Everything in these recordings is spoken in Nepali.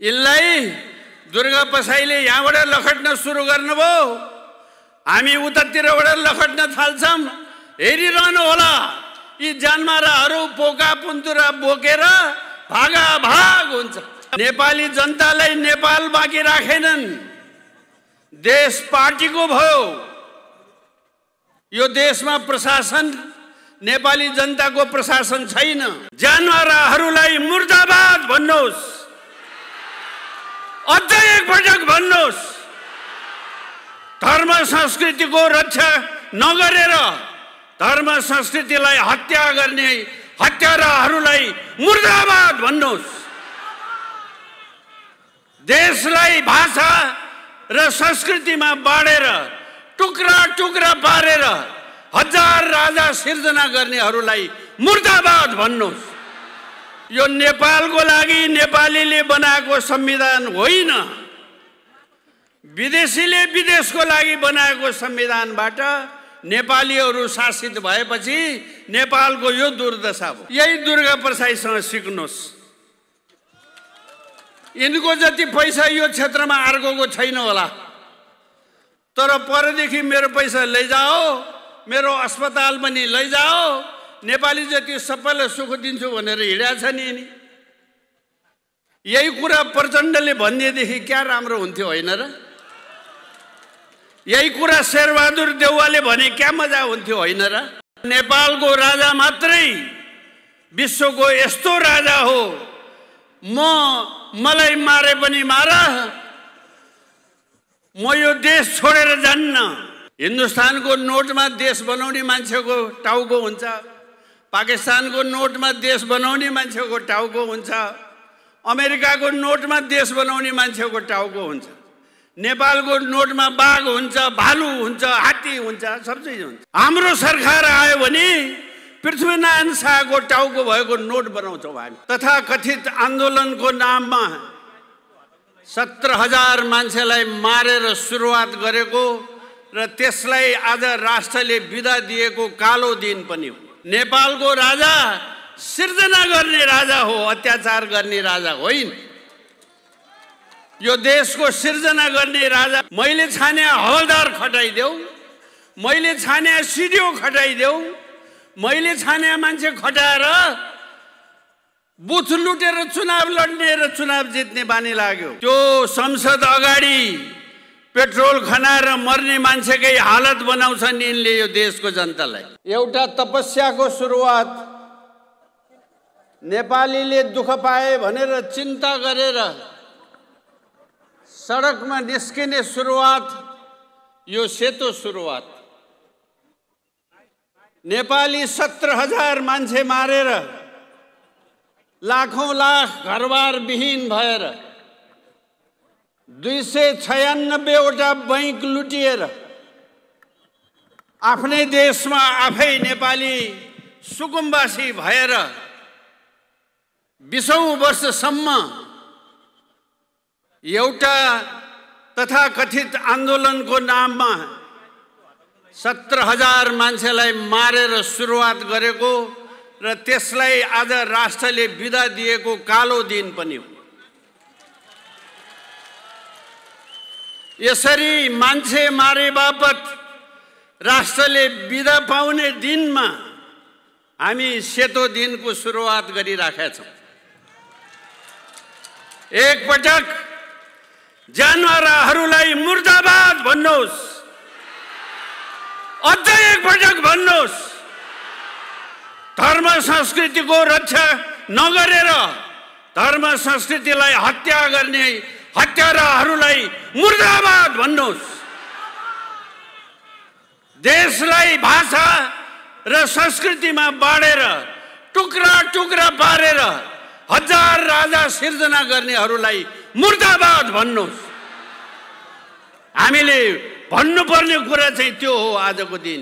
यसलाई दुर्गा पसाईले यहाँबाट लखट्न सुरु गर्नुभयो हामी उतातिरबाट लखट्न थाल्छौँ हेरिरहनु होला यी जनमाराहरू पोका पुन्तुरा बोकेर भागा भाग हुन्छ नेपाली जनतालाई नेपाल बाँकी राखेनन् देश पार्टीको भयो यो देशमा प्रशासन नेपाली जनताको प्रशासन छैन जानवराहरूलाई मुर्दाबाद भन्नुहोस् अझै एकपटक भन्नुहोस् धर्म संस्कृतिको रक्षा नगरेर धर्म संस्कृतिलाई हत्या गर्ने हत्याराहरूलाई मुर्दाबाद भन्नुहोस् देशलाई भाषा र संस्कृतिमा बाँडेर टुक्रा टुक्रा पारेर हजार राजा सिर्जना गर्नेहरूलाई मुर्दाबाद भन्नुहोस् यो नेपालको लागि नेपालीले बनाएको संविधान होइन विदेशीले विदेशको लागि बनाएको संविधानबाट नेपालीहरू शासित भएपछि नेपालको यो दुर्दशा हो यही दुर्गा प्रसाईसँग सिक्नुहोस् यिनको जति पैसा यो क्षेत्रमा अर्कोको छैन होला तर परदेखि मेरो पैसा लैजाओ मेरो अस्पताल पनि लैजाओ नेपाली जति सबैलाई सुख दिन्छु भनेर हिँडेको छ नि नि यही कुरा प्रचण्डले भनिदिएदेखि क्या राम्रो हुन्थ्यो होइन र यही कुरा शेरबहादुर देउवाले भने क्या मजा हुन्थ्यो होइन र नेपालको राजा मात्रै विश्वको यस्तो राजा हो म मलाई मारे पनि मार म यो देश छोडेर जान्न हिन्दुस्तानको नोटमा देश बनाउने मान्छेको टाउको हुन्छ पाकिस्तानको नोटमा देश बनाउने मान्छेको टाउको हुन्छ अमेरिकाको नोटमा देश बनाउने मान्छेको टाउको हुन्छ नेपालको नोटमा बाघ हुन्छ भालु हुन्छ हात्ती हुन्छ सब चिज हुन्छ हाम्रो सरकार आयो भने पृथ्वीनारायण शाहको टाउको भएको नोट बनाउँछौँ हामी तथा कथित आन्दोलनको नाममा सत्र हजार मान्छेलाई मारेर सुरुवात गरेको र त्यसलाई आज राष्ट्रले विदा दिएको कालो दिन पनि हो नेपालको राजा सिर्जना गर्ने राजा हो अत्याचार गर्ने राजा होइन यो देशको सिर्जना गर्ने राजा मैले छाने हवलदार खटाइदेऊ मैले छाने सिडिओ खटाइदेऊ मैले छाने मान्छे खटाएर बुथ लुटेर चुनाव लड्ने र चुनाव जित्ने बानी लाग्यो त्यो संसद अगाडि पेट्रोल खनाएर मर्ने मान्छेकै हालत बनाउँछन् यिनले यो देशको जनतालाई एउटा तपस्याको सुरुवात नेपालीले दुःख पाए भनेर चिन्ता गरेर सडकमा निस्किने सुरुवात यो सेतो सुरुवात नेपाली सत्र हजार मान्छे मारेर लाखौँ लाख घरबार विहीन भएर दुई सय छयानब्बेवटा बैङ्क लुटिएर आफ्नै देशमा आफै नेपाली सुकुम्बासी भएर बिसौँ वर्षसम्म एउटा तथाकथित आन्दोलनको नाममा सत्र हजार मान्छेलाई मारेर सुरुवात गरेको र त्यसलाई आज राष्ट्रले विदा दिएको कालो दिन पनि हो यसरी मान्छे मारे बापत राष्ट्रले विदा पाउने दिनमा हामी सेतो दिनको सुरुवात गरिराखेका छौँ एकपटक जनावरहरूलाई मुर्दाबाद भन्नुहोस् अझै एकपटक भन्नुहोस् धर्म संस्कृतिको रक्षा नगरेर धर्म संस्कृतिलाई हत्या गर्ने हत्याराहरूलाई मुर्दाबाद भन्नुहोस् देशलाई भाषा र संस्कृतिमा बाँडेर टुक्रा टुक्रा पारेर हजार राजा सिर्जना गर्नेहरूलाई मुर्दाबाद भन्नुहोस् हामीले भन्नुपर्ने कुरा चाहिँ त्यो हो आजको दिन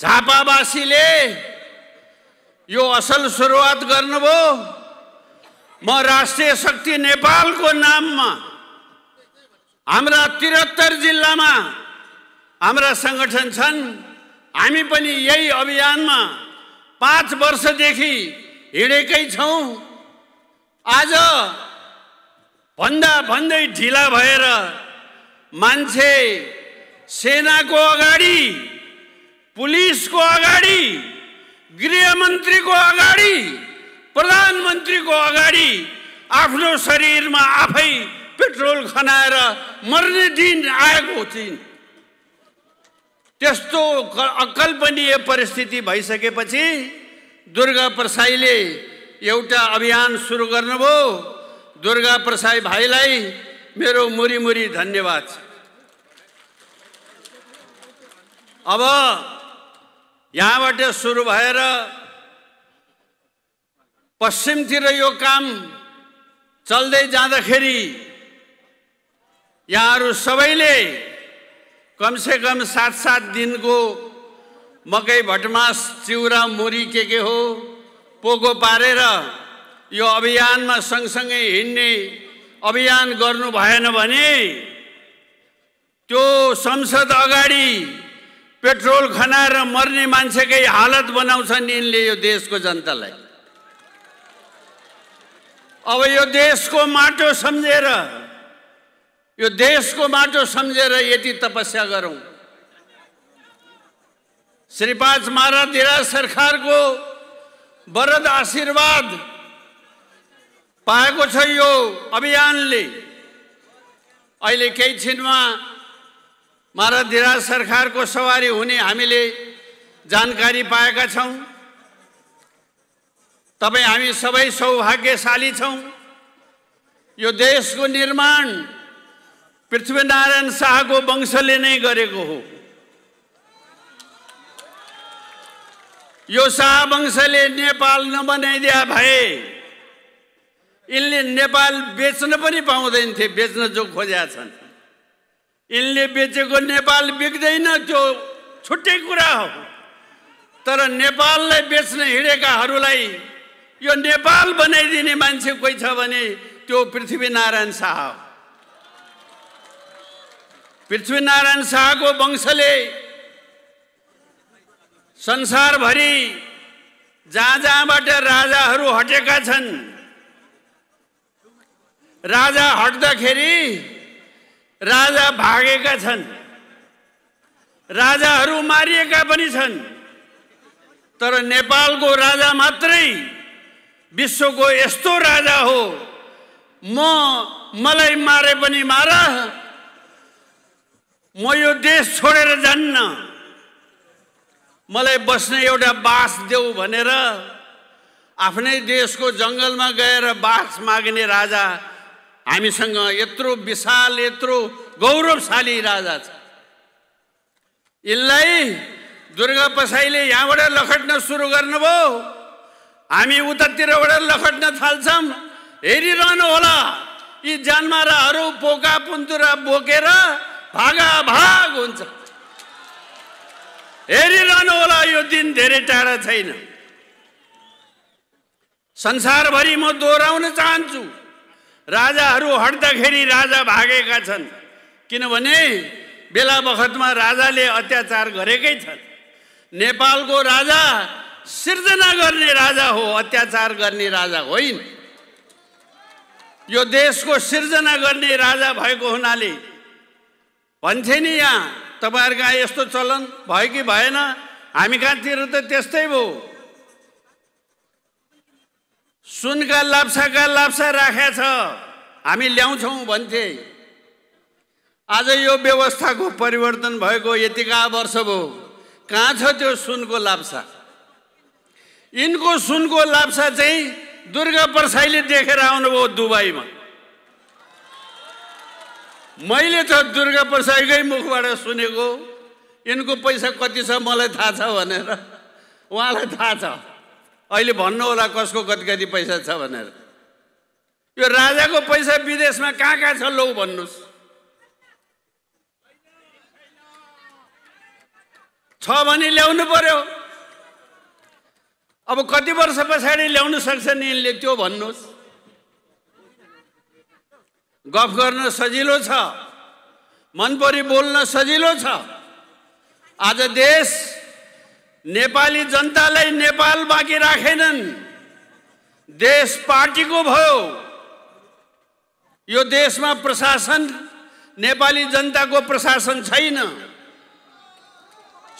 झापावासीले यो असल सुरुवात गर्नुभयो म राष्ट्रिय शक्ति नेपालको नाममा हाम्रा त्रिहत्तर जिल्लामा हाम्रा सङ्गठन छन् हामी पनि यही अभियानमा पाँच वर्षदेखि हिँडेकै छौँ आज भन्दा भन्दै ढिला भएर मान्छे सेनाको अगाडि पुलिसको अगाडि गृहमन्त्रीको अगाडि प्रधानमन्त्रीको अगाडि आफ्नो शरीरमा आफै पेट्रोल खनाएर मर्ने दिन आएको थिइन् त्यस्तो अकल्पनीय परिस्थिति भइसकेपछि दुर्गा प्रसाईले एउटा अभियान सुरु गर्नुभयो दुर्गा प्रसाई भाइलाई मेरो मुरीमुरी धन्यवाद छ अब यहाँबाट सुरु भएर पश्चिमतिर यो काम चल्दै जाँदाखेरि यहाँहरू सबैले कमसेकम सात सात दिनको मकै भटमास चिउरा मुरी के के हो पोको पारेर यो अभियानमा सँगसँगै हिँड्ने अभियान गर्नु भएन भने त्यो संसद अगाडि पेट्रोल खनाएर मर्ने मान्छेकै हालत बनाउँछन् यिनले यो देशको जनतालाई अब यो देशको माटो सम्झेर यो देशको माटो सम्झेर यति तपस्या गरौँ श्रीपाँच महाराज सरकारको वरद आशीर्वाद पाएको छ यो अभियानले अहिले केही छिनमा महाराज सरकारको सवारी हुने हामीले जानकारी पाएका छौँ तपाईँ हामी सबै सौभाग्यशाली छौँ यो देशको निर्माण पृथ्वीनारायण शाहको वंशले नै गरेको हो यो शाह वंशले नेपाल नबनाइदिया भए यिनले नेपाल बेच्न पनि पाउँदैन थिए बेच्न जो खोज्या छन् यिनले बेचेको नेपाल बिग्दैन त्यो छुट्टै कुरा हो तर नेपाललाई बेच्न हिँडेकाहरूलाई यो नेपाल बनाइदिने मान्छे कोही छ भने त्यो पृथ्वीनारायण शाह पृथ्वीनारायण शाहको वंशले संसारभरि जहाँ जहाँबाट राजाहरू हटेका छन् राजा हट्दाखेरि राजा भागेका छन् राजाहरू मारिएका पनि छन् तर नेपालको राजा मात्रै विश्वको यस्तो राजा हो म मलाई मारे पनि मार म यो देश छोडेर जान्न मलाई बस्ने एउटा बास देऊ भनेर आफ्नै देशको जङ्गलमा गएर बास माग्ने राजा हामीसँग यत्रो विशाल यत्रो गौरवशाली राजा छ यसलाई दुर्गा पसाईले यहाँबाट लखट्न सुरु गर्नुभयो हामी उतातिरबाट लखट्न थाल्छौँ हेरिरहनु होला यी जनमाराहरू पोका पुन्तुरा बोकेर भागा भाग हुन्छ हेरिरहनु होला यो दिन धेरै टाढा छैन संसारभरि म दोहोऱ्याउन चाहन्छु राजाहरू हट्दाखेरि राजा भागेका छन् किनभने बेला बखतमा राजाले अत्याचार गरेकै छन् नेपालको राजा सिर्जना गर्ने राजा हो अत्याचार गर्ने राजा होइन यो देशको सिर्जना गर्ने राजा भएको हुनाले भन्थे नि यहाँ तपाईँहरूका यस्तो चलन भयो कि भएन हामी कहाँतिर त त्यस्तै भयो सुनका लाप्साका लाप्सा राखेको छ हामी ल्याउँछौँ भन्थे आज यो व्यवस्थाको परिवर्तन भएको यतिका वर्ष भयो कहाँ छ त्यो सुनको लाप्सा यिनको सुनको लाप्सा चाहिँ दुर्गा प्रसाईले देखेर आउनुभयो दुबईमा मैले त दुर्गा प्रसाईकै मुखबाट सुनेको यिनको पैसा कति छ मलाई थाहा छ भनेर उहाँलाई थाहा छ अहिले भन्नु होला कसको कति कति पैसा छ भनेर यो राजाको पैसा विदेशमा कहाँ कहाँ छ लौ भन्नुहोस् छ भने ल्याउनु पर्यो अब कति वर्ष पछाडि ल्याउन सक्छ यसले त्यो भन्नुहोस् गफ गर्न सजिलो छ मनपरी बोल्न सजिलो छ आज देश नेपाली जनतालाई नेपाल बाँकी राखेनन् देश पार्टीको भयो यो देशमा प्रशासन नेपाली जनताको प्रशासन छैन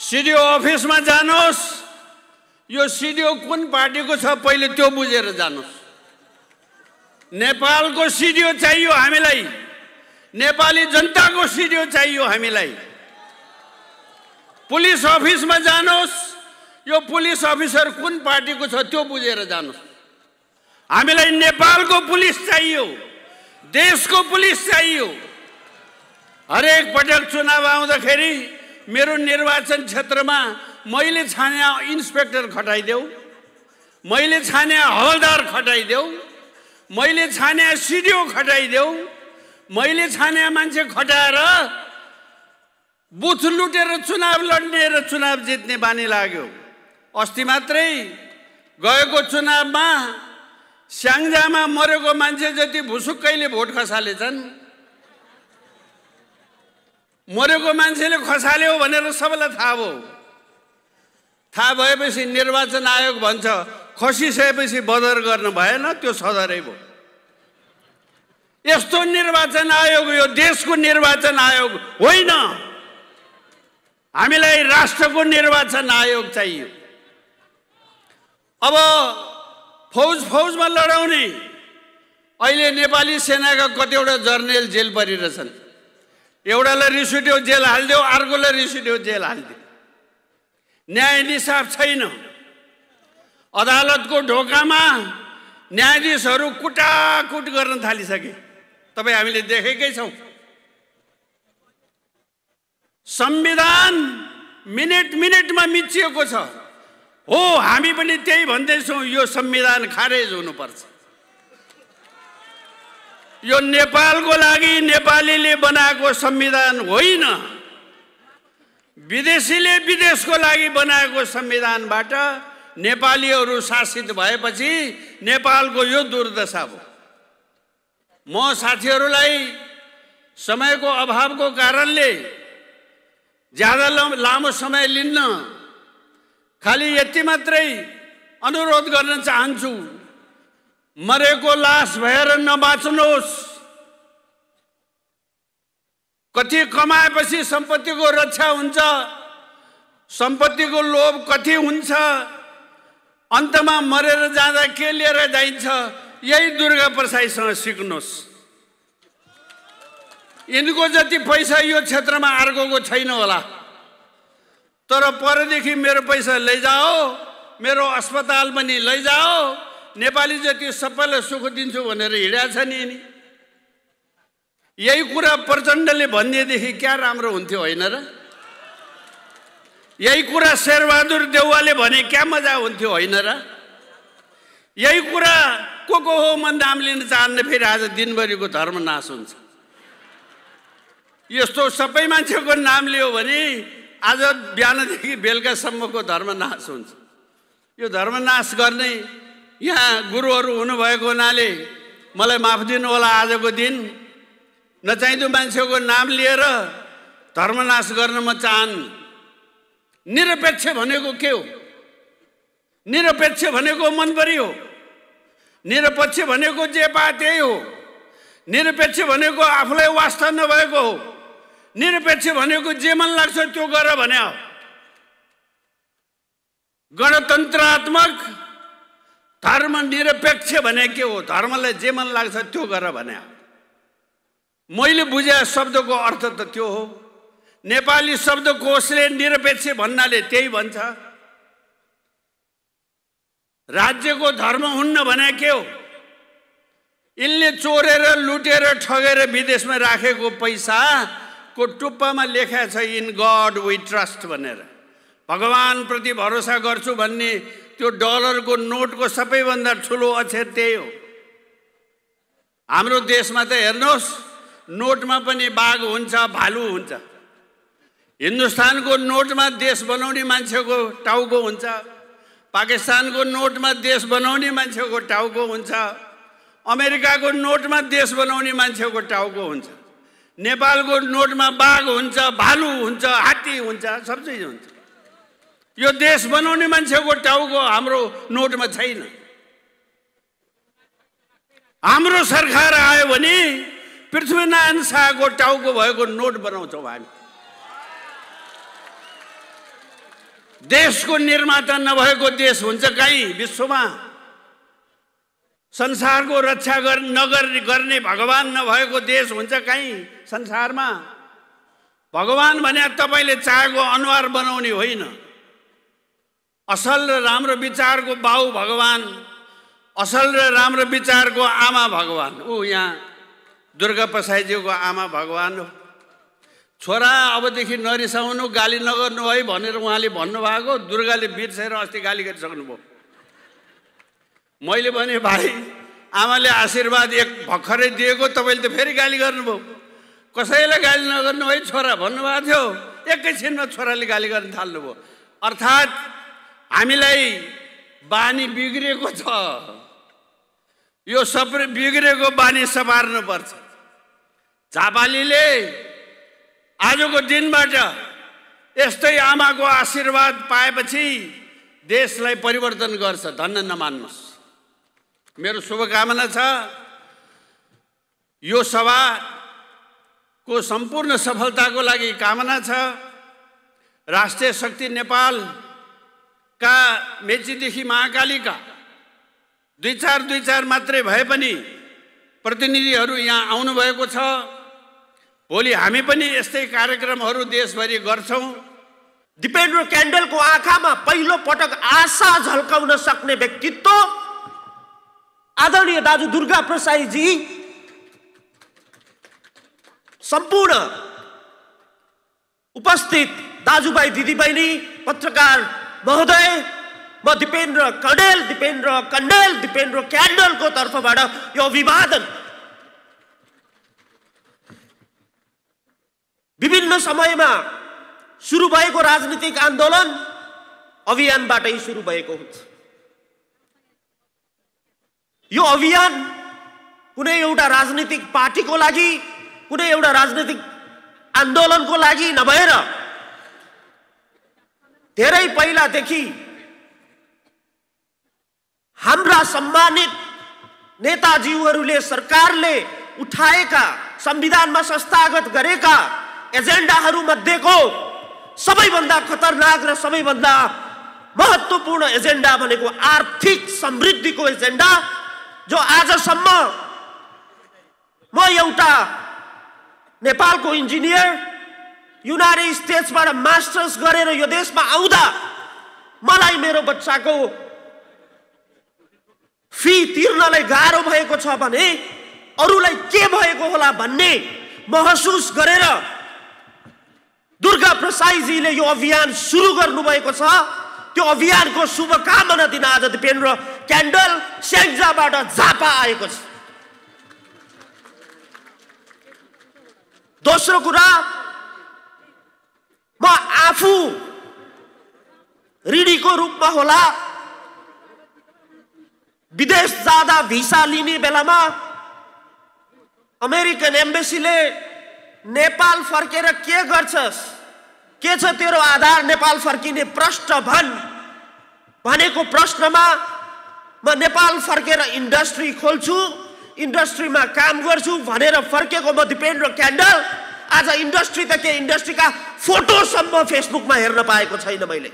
सिडिओ अफिसमा जानुहोस् यो सिडिओ कुन पार्टीको छ पहिले त्यो बुझेर जानुहोस् नेपालको सिडिओ चाहियो हामीलाई नेपाली जनताको सिडिओ चाहियो हामीलाई पुलिस अफिसमा जानुहोस् यो पुलिस अफिसर कुन पार्टीको छ त्यो बुझेर जानुहोस् हामीलाई नेपालको पुलिस चाहियो देशको पुलिस चाहियो हरेक पटक चुनाव आउँदाखेरि मेरो निर्वाचन क्षेत्रमा मैले छाने इन्सपेक्टर खटाइदेऊ मैले छाने हवलदार खटाइदेऊ मैले छाने सिडिओ खटाइदेऊ मैले छाने मान्छे खटाएर बुथ लुटेर चुनाव लड्ने र चुनाव जित्ने बानी लाग्यो अस्ति मात्रै गएको चुनावमा स्याङ्जामा मरेको मान्छे जति भुसुक्कैले भोट खसालेछन् मरेको मान्छेले खसाल्यो भनेर सबैलाई थाहा भयो थाहा भएपछि निर्वाचन आयोग भन्छ खसिसकेपछि बदर गर्नु भएन त्यो सदरै भयो यस्तो निर्वाचन आयोग यो देशको निर्वाचन आयोग होइन हामीलाई राष्ट्रको निर्वाचन आयोग चाहियो अब फौज फौजमा लडाउने अहिले नेपाली सेनाका कतिवटा जर्नेल जेल परिरहेछन् एउटालाई रिस उठ्यो जेल हालिदियो अर्कोलाई रिस उठ्यो जेल हालिदियो न्याय निसाब छैन अदालतको ढोकामा न्यायाधीशहरू कुटाकुट गर्न थालिसके तपाईँ हामीले देखेकै छौँ संविधान मिनेट मिनेटमा मिचिएको छ हो हामी पनि त्यही भन्दैछौँ यो संविधान खारेज हुनुपर्छ यो नेपालको लागि नेपालीले बनाएको संविधान होइन विदेशीले विदेशको लागि बनाएको संविधानबाट नेपालीहरू शासित भएपछि नेपालको यो दुर्दशा हो म साथीहरूलाई समयको अभावको कारणले ज्यादा लामो समय लिन्न खालि यति मात्रै अनुरोध गर्न चाहन्छु मरेको लास भएर नबाच्नुहोस् कति कमाएपछि सम्पत्तिको रक्षा हुन्छ सम्पत्तिको लोभ कति हुन्छ अन्तमा मरेर जाँदा के लिएर जाइन्छ यही दुर्गा प्रसाईसँग सिक्नुहोस् यिनको जति पैसा यो क्षेत्रमा अर्कोको छैन होला तर परदेखि मेरो पैसा लैजाओ मेरो अस्पताल पनि लैजाओ नेपाली जति सबैलाई सुख दिन्छु भनेर हिँडेको छ नि यिनी यही कुरा प्रचण्डले भनिदिएदेखि क्या राम्रो हुन्थ्यो होइन र यही कुरा शेरबहादुर देउवाले भने क्या मजा हुन्थ्यो होइन र यही कुरा को को हो म नाम लिन चाहन्न फेरि आज दिनभरिको धर्मनाश हुन्छ यस्तो सबै मान्छेको नाम लियो भने आज बिहानदेखि बेलुकासम्मको धर्मनाश हुन्छ यो धर्मनाश गर्ने यहाँ गुरुहरू हुनुभएको हुनाले मलाई माफ दिनु होला आजको दिन नचाहिँदो मान्छेको नाम लिएर धर्मनाश गर्न म चाहन् निरपेक्ष भनेको के हो निरपेक्ष भनेको मनपरी हो निरपेक्ष भनेको जे पा त्यही हो निरपेक्ष भनेको आफूलाई वास्ता नभएको हो निरपेक्ष भनेको जे मन लाग्छ त्यो गर भने हो गणतन्त्रात्मक धर्म निरपेक्ष भने के हो धर्मलाई जे मन लाग्छ त्यो गर भने हो मैले बुझे शब्दको अर्थ त त्यो हो नेपाली शब्दकोशले निरपेक्ष भन्नाले त्यही भन्छ राज्यको धर्म हुन्न भने के हो यसले चोरेर लुटेर ठगेर विदेशमा राखेको पैसाको टुप्पामा लेखा छ इन गड वी ट्रस्ट भनेर भगवान्प्रति भरोसा गर्छु भन्ने त्यो डलरको नोटको सबैभन्दा ठुलो अक्षर त्यही हो हाम्रो देशमा त हेर्नुहोस् नोटमा पनि बाघ हुन्छ भालु हुन्छ हिन्दुस्तानको नोटमा देश बनाउने मान्छेको टाउको हुन्छ पाकिस्तानको नोटमा देश बनाउने मान्छेको टाउको हुन्छ अमेरिकाको नोटमा देश बनाउने मान्छेको टाउको हुन्छ नेपालको नोटमा बाघ हुन्छ भालु हुन्छ हात्ती हुन्छ सब चिज हुन्छ यो देश बनाउने मान्छेको टाउको हाम्रो नोटमा छैन हाम्रो सरकार आयो भने पृथ्वीनारायण शाहको टाउको भएको नोट बनाउँछौँ हामी देशको निर्माता नभएको देश हुन्छ कहीँ विश्वमा संसारको रक्षा गर् नगर गर्ने भगवान् नभएको देश हुन्छ कहीँ संसारमा भगवान् भने तपाईँले चाहेको अनुहार बनाउने होइन असल र राम्रो विचारको बाउ भगवान् असल र राम्रो विचारको आमा भगवान् ऊ यहाँ दुर्गा प्रसाईज्यूको आमा भगवान् हो छोरा अबदेखि नरिसाउनु गाली नगर्नु है भनेर उहाँले भन्नुभएको दुर्गाले बिर्सेर अस्ति गाली गरिसक्नुभयो मैले भने भाइ आमाले आशीर्वाद एक भर्खरै दिएको तपाईँले त फेरि गाली गर्नुभयो कसैले गाली नगर्नु है छोरा भन्नुभएको थियो एकैछिनमा छोराले गाली गर्न थाल्नुभयो अर्थात् हामीलाई बानी बिग्रिएको छ यो सबै बिग्रेको बानी सपार्नुपर्छ झापालीले आजको दिनबाट यस्तै आमाको आशीर्वाद पाएपछि देशलाई परिवर्तन गर्छ धन्न नमान्नुहोस् मेरो शुभकामना छ यो सभाको सम्पूर्ण सफलताको लागि कामना छ राष्ट्रिय शक्ति नेपालका मेचीदेखि महाकालीका दुई चार दुई चार मात्रै भए पनि प्रतिनिधिहरू यहाँ आउनुभएको छ भोलि हामी पनि यस्तै कार्यक्रमहरू देशभरि गर्छौँ दिपेन्द्र क्यान्डलको आँखामा पहिलो पटक आशा झल्काउन सक्ने व्यक्तित्व आदरणीय दाजु दुर्गा प्रसाईजी सम्पूर्ण उपस्थित दाजुभाइ दिदीबहिनी पत्रकार महोदय म दिपेन्द्र कडेल दिपेन्द्र कण्डेल दिपेन्द्र क्यान्डलको तर्फबाट यो अभिवादन विभिन्न समयमा सुरु भएको राजनीतिक आन्दोलन अभियानबाटै सुरु भएको हुन्छ यो अभियान कुनै एउटा राजनीतिक पार्टीको लागि कुनै एउटा राजनीतिक आन्दोलनको लागि नभएर धेरै पहिलादेखि हाम्रा सम्मानित नेताजीहरूले सरकारले उठाएका संविधानमा संस्थागत गरेका एजेन्डाहरू मध्येको सबैभन्दा खतरनाक र सबैभन्दा महत्वपूर्ण एजेन्डा भनेको आर्थिक समृद्धिको एजेन्डा जो आजसम्म म एउटा नेपालको इन्जिनियर युनाइटेड स्टेट्सबाट मास्टर्स गरेर यो देशमा आउँदा मलाई मेरो बच्चाको फी तिर्नलाई गाह्रो भएको छ भने अरूलाई के भएको होला भन्ने महसुस गरेर दुर्गा प्रसाईजीले यो अभियान सुरु गर्नुभएको छ त्यो अभियानको शुभकामना दिन आज दिपेन्द्र क्यान्डल स्याङ्जाबाट झापा आएको छ दोस्रो कुरा म आफू ऋणीको रूपमा होला विदेश जाँदा भिसा लिने बेलामा अमेरिकन एम्बेसीले नेपाल फर्केर के गर्छस् के छ तेरो आधार नेपाल फर्किने प्रश्न भन् भनेको प्रश्नमा म नेपाल फर्केर इन्डस्ट्री खोल्छु इन्डस्ट्रीमा काम गर्छु भनेर फर्केको म दिपेन्द्र क्यान्डल आज इन्डस्ट्री त के इन्डस्ट्रीका फोटोसम्म फेसबुकमा हेर्न पाएको छैन मैले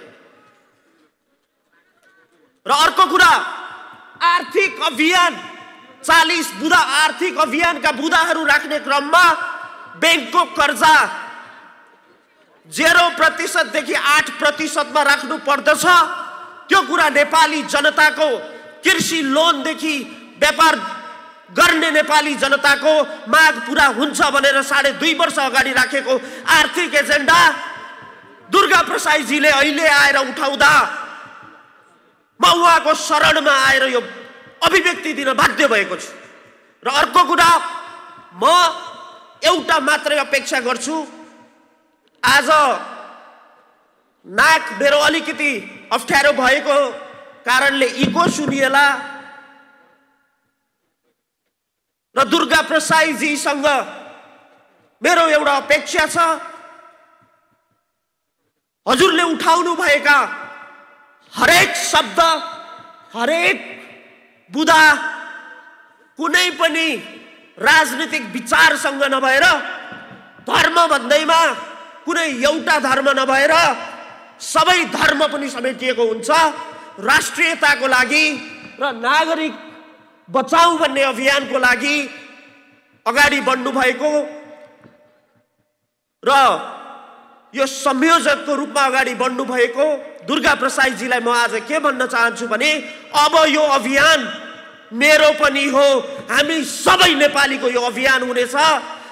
र अर्को कुरा आर्थिक अभियान चालिस बुधा आर्थिक अभियानका बुधाहरू राख्ने क्रममा ब्याङ्कको कर्जा जेरो प्रतिशतदेखि आठ प्रतिशतमा राख्नु पर्दछ त्यो कुरा नेपाली जनताको कृषि लोनदेखि व्यापार गर्ने नेपाली जनताको माग पुरा हुन्छ भनेर साढे दुई वर्ष अगाडि राखेको आर्थिक एजेन्डा दुर्गा प्रसाईजीले अहिले आएर उठाउँदा म उहाँको शरणमा आएर यो अभिव्यक्ति दिन बाध्य भएको छु र अर्को कुरा म एउटा मात्रै अपेक्षा गर्छु आज नाक मेरो अलिकति अप्ठ्यारो भएको कारणले इको सुनिएला र दुर्गा प्रसाईजीसँग मेरो एउटा अपेक्षा छ हजुरले उठाउनुभएका हरेक शब्द हरेक बुधा कुनै पनि राजनीतिक विचारसँग नभएर धर्म भन्दैमा कुनै एउटा धर्म नभएर सबै धर्म पनि समेटिएको हुन्छ राष्ट्रियताको लागि र नागरिक बचाउ भन्ने अभियानको लागि अगाडि बढ्नु भएको र यो संयोजकको रूपमा अगाडि बढ्नु भएको दुर्गा प्रसाईजीलाई म आज के भन्न चाहन्छु भने अब यो अभियान मेरो पनि हो हामी सबै नेपालीको यो अभियान हुनेछ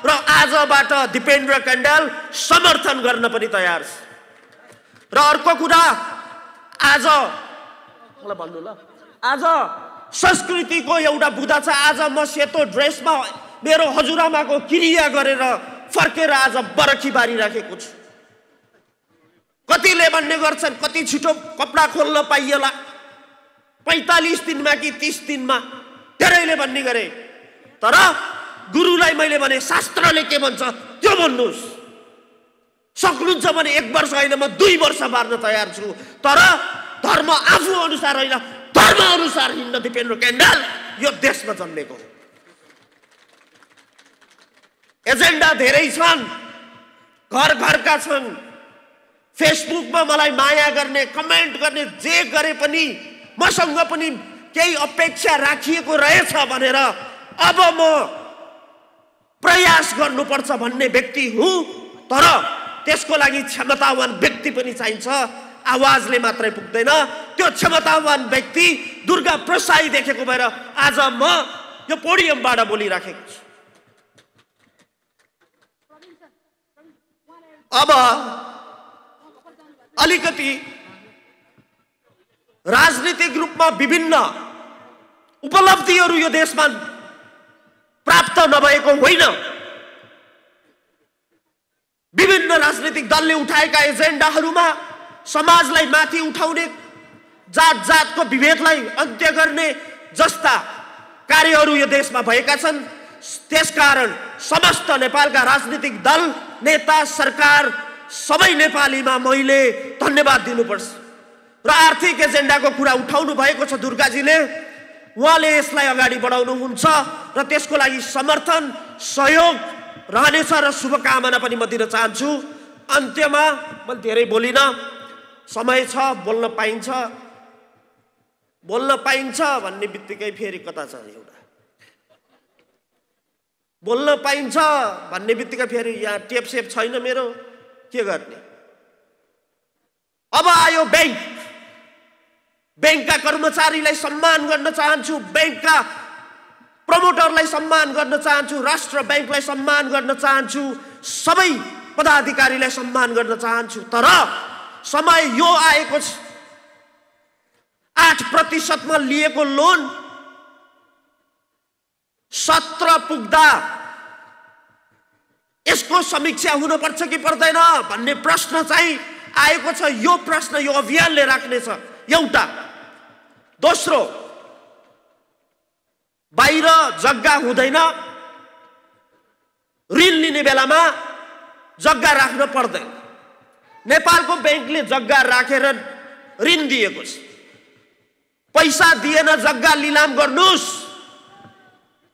र आजबाट दिपेन्द्र कण्डाल समर्थन गर्न पनि तयार छ र अर्को कुरा आज भन्नु ल आज संस्कृतिको एउटा बुदा छ आज म सेतो ड्रेसमा मेरो हजुरआमाको क्रिया गरेर फर्केर आज बरखी बारिराखेको छु कतिले भन्ने गर्छन् कति छिटो कपडा खोल्न पाइएला पैँतालिस दिनमा कि तिस दिनमा धेरैले भन्ने गरे तर गुरुलाई मैले भने शास्त्रले के भन्छ त्यो भन्नुहोस् सक्नुहुन्छ भने एक वर्ष होइन म दुई वर्ष बार्न तयार छु तर धर्म आफू अनुसार होइन धर्म अनुसार हिँड्न दिपेन्द्र क्यान्डल यो देशमा जन्मेको एजेन्डा धेरै छन् घर घरका छन् फेसबुकमा मलाई माया गर्ने कमेन्ट गर्ने जे गरे पनि मसँग पनि केही अपेक्षा राखिएको रहेछ भनेर अब म प्रयास गर्नुपर्छ भन्ने व्यक्ति हुँ तर त्यसको लागि क्षमतावान व्यक्ति पनि चाहिन्छ आवाजले मात्रै पुग्दैन त्यो क्षमतावान व्यक्ति दुर्गा प्रसाई देखेको भएर आज म यो पोडियमबाट बोलिराखेको छु अब अलिकति राजनीतिक रूपमा विभिन्न उपलब्धिहरू यो देशमा प्राप्त नभएको होइन विभिन्न राजनीतिक दलले उठाएका एजेन्डाहरूमा समाजलाई माथि उठाउने जात जातको विभेदलाई अन्त्य गर्ने जस्ता कार्यहरू यो देशमा भएका छन् त्यसकारण समस्त नेपालका राजनीतिक दल नेता सरकार सबै नेपालीमा मैले धन्यवाद दिनुपर्छ र आर्थिक एजेन्डाको कुरा उठाउनु भएको छ दुर्गाजीले उहाँले यसलाई अगाडि बढाउनुहुन्छ र त्यसको लागि समर्थन सहयोग रहनेछ र शुभकामना पनि म दिन चाहन्छु अन्त्यमा मैले धेरै बोलिनँ समय छ बोल्न पाइन्छ बोल्न पाइन्छ भन्ने बित्तिकै फेरि कता छ एउटा बोल्न पाइन्छ भन्ने बित्तिकै फेरि यहाँ सेप छैन मेरो के गर्ने अब आयो ब्याङ्क ब्याङ्कका कर्मचारीलाई सम्मान गर्न चाहन्छु ब्याङ्कका प्रमोटरलाई सम्मान गर्न चाहन्छु राष्ट्र ब्याङ्कलाई सम्मान गर्न चाहन्छु सबै पदाधिकारीलाई सम्मान गर्न चाहन्छु तर समय यो आएको छ आठ प्रतिशतमा लिएको लोन सत्र पुग्दा यसको समीक्षा हुनुपर्छ कि पर्दैन भन्ने प्रश्न चाहिँ आएको छ यो प्रश्न यो अभियानले राख्नेछ एउटा दोस्रो बाहिर जग्गा हुँदैन ऋण लिने बेलामा जग्गा राख्न पर्दैन नेपालको ब्याङ्कले जग्गा राखेर ऋण दिएको छ पैसा दिएन जग्गा लिलाम गर्नुहोस्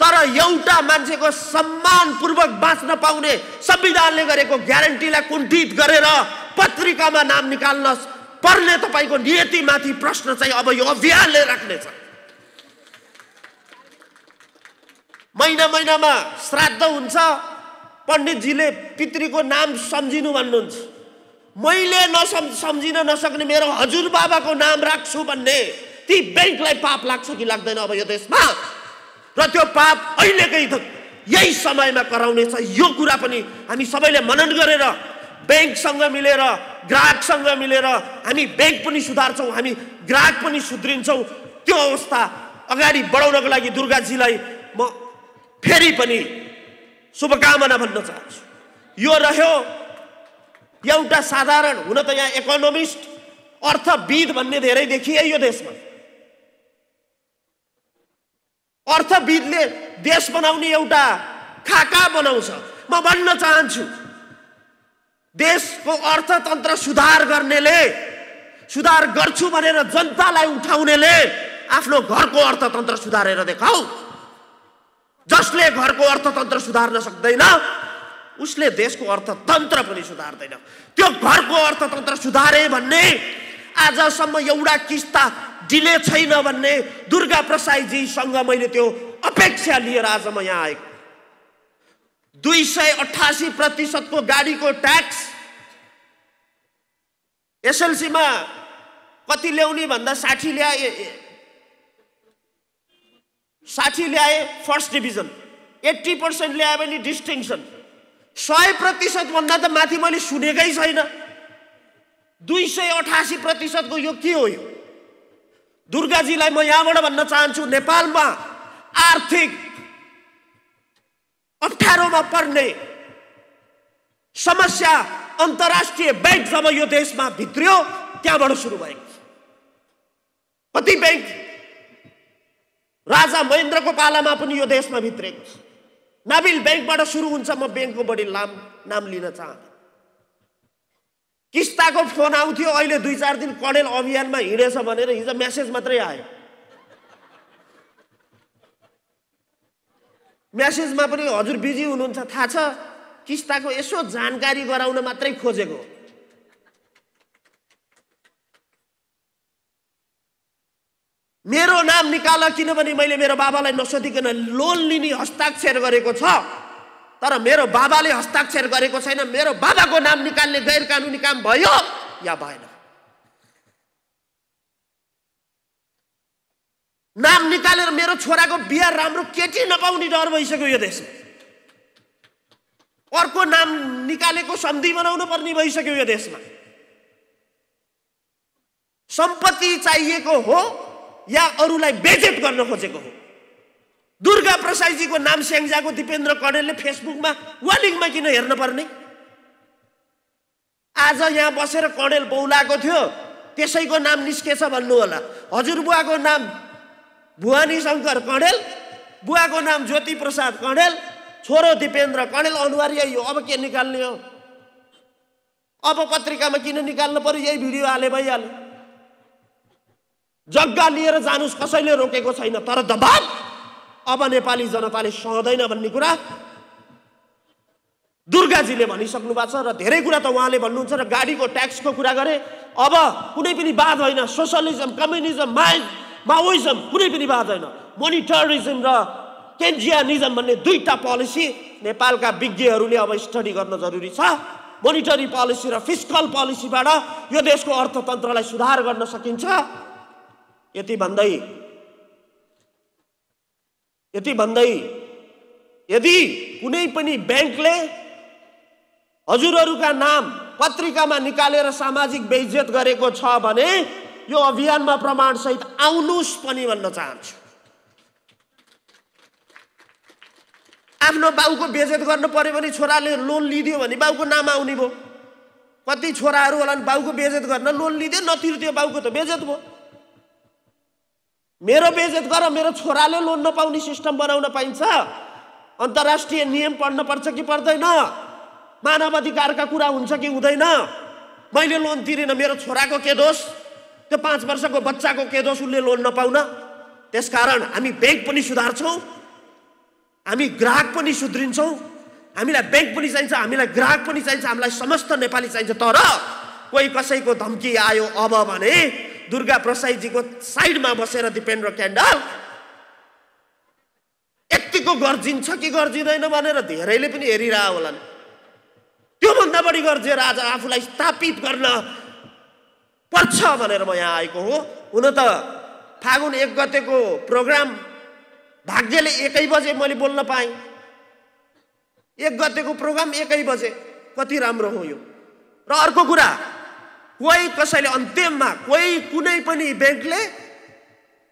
तर एउटा मान्छेको सम्मानपूर्वक बाँच्न पाउने संविधानले गरेको ग्यारेन्टीलाई कुण्ठित गरेर पत्रिकामा नाम निकाल्न पर्ने तपाईँको नियतिमाथि प्रश्न चाहिँ अब यो अभियानले राख्नेछ महिना महिनामा श्राद्ध हुन्छ पण्डितजीले पितृको नाम सम्झिनु भन्नुहुन्छ मैले नसम् सम्झिन नसक्ने मेरो हजुरबाबाको नाम राख्छु भन्ने ती ब्याङ्कलाई पाप लाग्छ कि लाग्दैन अब यो देशमा र त्यो पाप अहिलेकै यही समयमा कराउनेछ यो कुरा पनि हामी सबैले मनन गरेर ब्याङ्कसँग मिलेर ग्राहकसँग मिलेर हामी ब्याङ्क पनि सुधार्छौँ हामी ग्राहक पनि सुध्रिन्छौँ त्यो अवस्था अगाडि बढाउनको लागि दुर्गाजीलाई म फेरि पनि शुभकामना भन्न चाहन्छु यो रह्यो एउटा साधारण हुन त यहाँ इकोनोमिस्ट अर्थविद भन्ने धेरै देखिए यो देशमा अर्थविदले देश बनाउने एउटा खाका बनाउँछ म भन्न चाहन्छु देशको अर्थतन्त्र सुधार गर्नेले सुधार गर्छु भनेर जनतालाई उठाउनेले आफ्नो घरको अर्थतन्त्र सुधारेर देखाऊ जसले घरको अर्थतन्त्र सुधार्न सक्दैन उसले देशको अर्थतन्त्र पनि सुधार्दैन त्यो घरको अर्थतन्त्र सुधारे भन्ने आजसम्म एउटा किस्ता डिले छैन भन्ने दुर्गा प्रसाईजीसँग मैले त्यो अपेक्षा लिएर आज म यहाँ आएको दुई सय अठासी प्रतिशतको गाडीको ट्याक्स एसएलसीमा कति ल्याउने भन्दा साठी ल्याए साठी ल्याए फर्स्ट डिभिजन एट्टी पर्सेन्ट ल्यायो भने डिस्टिङसन सय प्रतिशतभन्दा त माथि मैले सुनेकै छैन दुई सय अठासी प्रतिशतको यो के हो यो दुर्गाजीलाई म यहाँबाट भन्न चाहन्छु नेपालमा आर्थिक अप्ठ्यारोमा पर्ने समस्या अन्तर्राष्ट्रिय ब्याङ्क जब यो देशमा भित्रियो त्यहाँबाट सुरु भएको कति ब्याङ्क राजा महेन्द्रको पालामा पनि यो देशमा भित्रिएको छ नाबिल ब्याङ्कबाट सुरु हुन्छ म ब्याङ्कको बढी नाम नाम लिन चाहन्छु किस्ताको फोन आउँथ्यो अहिले दुई चार दिन कडेल अभियानमा हिँडेछ भनेर हिजो मेसेज मात्रै आयो म्यासेजमा पनि हजुर बिजी हुनुहुन्छ थाहा छ किस्ताको यसो जानकारी गराउन मात्रै खोजेको मेरो नाम निकाल किनभने मैले मेरो बाबालाई नसोधिकन लोन लिने हस्ताक्षर गरेको छ तर मेरो बाबाले हस्ताक्षर गरेको छैन मेरो बाबाको नाम निकाल्ने गैर कानुनी काम भयो या भएन नाम निकालेर मेरो छोराको बिहा राम्रो केटी नपाउने डर भइसक्यो यो देशमा अर्को नाम निकालेको सन्धि बनाउनु पर्ने भइसक्यो यो देशमा सम्पत्ति चाहिएको हो या अरूलाई बेजेट गर्न खोजेको हो दुर्गा प्रसाईजीको नाम स्याङ्जाको दिपेन्द्र कडेलले फेसबुकमा वालिङमा किन हेर्न पर्ने आज यहाँ बसेर कडेल बौलाएको थियो त्यसैको नाम निस्केछ भन्नु होला हजुरबुवाको नाम भुवानी शङ्कर कणेल बुवाको नाम ज्योति प्रसाद कणेल छोरो दिपेन्द्र कणेल अनुहार यही हो अब के निकाल्ने हो अब पत्रिकामा किन निकाल्नु पऱ्यो यही भिडियो हाले भइहाल्यो जग्गा लिएर जानुस् कसैले रोकेको छैन तर दबाब अब नेपाली जनताले सहँदैन भन्ने कुरा दुर्गाजीले भनिसक्नु भएको छ र धेरै कुरा त उहाँले भन्नुहुन्छ र गाडीको ट्याक्सको कुरा गरे अब कुनै पनि बाध होइन सोसलिजम कम्युनिजम माइज माओइजम कुनै पनि बात मोनिटरिजम र केन्जियानिजम भन्ने दुईवटा पोलिसी नेपालका विज्ञहरूले अब स्टडी गर्न जरुरी छ मोनिटरी पोलिसी र फिस्कल पोलिसीबाट यो देशको अर्थतन्त्रलाई सुधार गर्न सकिन्छ यति भन्दै यति भन्दै यदि कुनै पनि ब्याङ्कले हजुरहरूका नाम पत्रिकामा निकालेर सामाजिक बेइज्जत गरेको छ भने यो अभियानमा प्रमाणसहित आउनुहोस् पनि भन्न चाहन्छु आफ्नो बाउको बेजेत गर्नु पऱ्यो भने छोराले लोन लिदियो भने बाउको नाम आउने भयो कति छोराहरू होला नि बाउको बेजेत गर्न लोन लिदियो नतिर्थ्यो बाउको त बेजेत भयो मेरो बेजेत गर मेरो छोराले लोन नपाउने सिस्टम बनाउन पाइन्छ अन्तर्राष्ट्रिय नियम पढ्न पर्छ कि पर्दैन मानव अधिकारका कुरा हुन्छ कि हुँदैन मैले लोन तिरेन मेरो छोराको के दोष त्यो पाँच वर्षको बच्चाको के दोष उसले लोन नपाउन त्यसकारण हामी ब्याङ्क पनि सुधार्छौँ हामी ग्राहक पनि सुध्रिन्छौँ हामीलाई ब्याङ्क पनि चाहिन्छ हामीलाई ग्राहक पनि चाहिन्छ हामीलाई समस्त नेपाली चाहिन्छ तर कोही कसैको धम्की आयो अब भने दुर्गा प्रसाईजीको साइडमा बसेर दिपेन्द्र क्यान्डल यत्तिको गर्जिन्छ कि गर्जिँदैन भनेर धेरैले पनि हेरिरह होलान् त्योभन्दा बढी गर्जिएर आज आफूलाई स्थापित गर्न पर्छ भनेर म यहाँ आएको हो हुन त फागुन एक गतेको प्रोग्राम भाग्यले एकै बजे मैले बोल्न पाएँ एक गतेको प्रोग्राम एकै बजे कति राम्रो हो यो र अर्को कुरा कोही कसैले अन्त्यमा कोही कुनै पनि ब्याङ्कले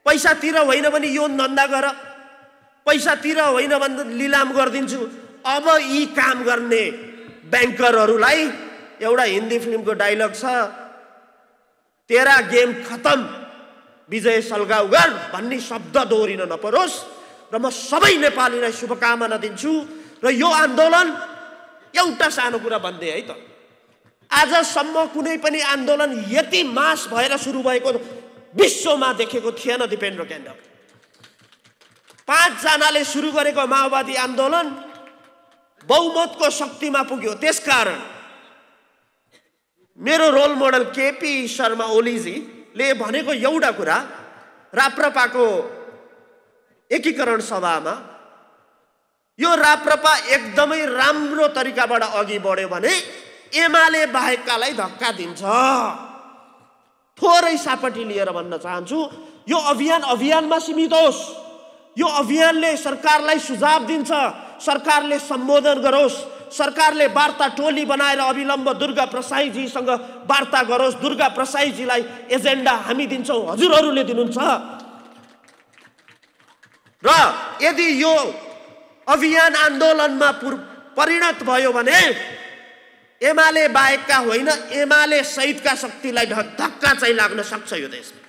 पैसातिर होइन भने यो धन्दा गर पैसातिर होइन भने लिलाम गरिदिन्छु अब यी काम गर्ने ब्याङ्करहरूलाई एउटा हिन्दी फिल्मको डाइलग छ तेरा गेम खतम विजय सल्गाउगर भन्ने शब्द दोहोरिन नपरोस् र म सबै नेपालीलाई शुभकामना दिन्छु र यो आन्दोलन एउटा सानो कुरा भन्दै है त आजसम्म कुनै पनि आन्दोलन यति मास भएर सुरु भएको विश्वमा देखेको थिएन दिपेन्द्र केन्द्र पाँचजनाले सुरु गरेको माओवादी आन्दोलन बहुमतको शक्तिमा पुग्यो त्यसकारण मेरो रोल मोडल केपी शर्मा ओलीजीले भनेको एउटा कुरा राप्रपाको एकीकरण सभामा यो राप्रपा एकदमै राम्रो तरिकाबाट अघि बढ्यो भने एमाले बाहेककालाई धक्का दिन्छ थोरै सापट्टि लिएर भन्न चाहन्छु यो अभियान अभियानमा सीमित होस् यो अभियानले सरकारलाई सुझाव दिन्छ सरकारले सम्बोधन गरोस् सरकारले वार्ता टोली बनाएर अविलम्ब दुर्गा प्रसाईजीसँग वार्ता गरोस् दुर्गा प्रसाईजीलाई एजेन्डा हामी दिन्छौँ हजुरहरूले दिनुहुन्छ र यदि यो अभियान आन्दोलनमा परिणत भयो भने एमाले बाहेकका होइन एमाले सहितका शक्तिलाई धक्का चाहिँ लाग्न सक्छ यो देशमा